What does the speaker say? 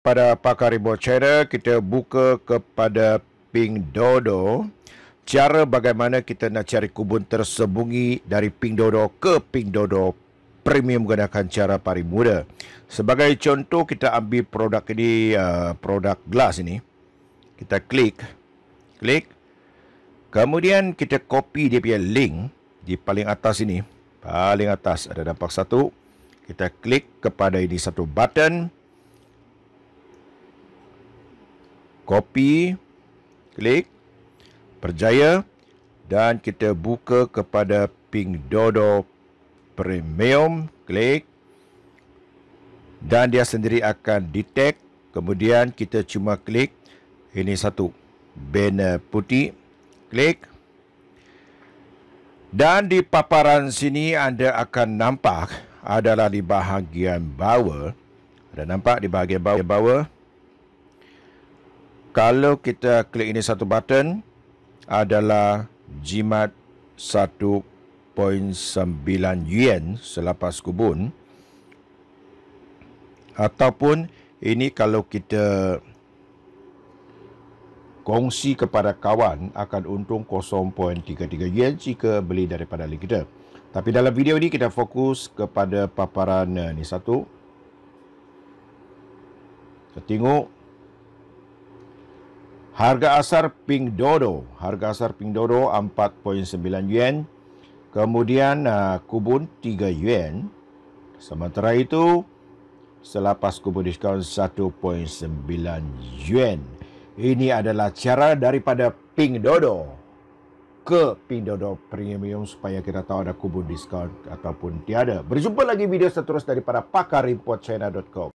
pada pakar ibu cara kita buka kepada Ping Dodo cara bagaimana kita nak cari kubun tersembunyi dari Ping Dodo ke Ping Dodo premium gunakan cara pari muda. Sebagai contoh kita ambil produk ini uh, produk glass ini. Kita klik klik kemudian kita copy dia punya link di paling atas ini. Paling atas ada dampak satu. Kita klik kepada ini satu button. copy klik berjaya dan kita buka kepada Pink Dodo Premium klik dan dia sendiri akan detect kemudian kita cuma klik ini satu banner putih klik dan di paparan sini anda akan nampak adalah di bahagian bawah Ada nampak di bahagian bawah kalau kita klik ini satu button adalah jimat 1.9 yuan selepas kubun ataupun ini kalau kita kongsi kepada kawan akan untung 0.33 yuan jika beli daripada link kita tapi dalam video ini kita fokus kepada paparan ini eh, satu kita tengok Harga asar Pink Dodo, harga asar Pink Dodo 4.9 yuan. Kemudian uh, kubun 3 yuan. Sementara itu selepas kubun diskaun 1.9 yuan. Ini adalah cara daripada Pink Dodo ke Pink Dodo Premium supaya kita tahu ada kubun diskaun ataupun tiada. Berjumpa lagi video seterusnya daripada pakar importchina.com.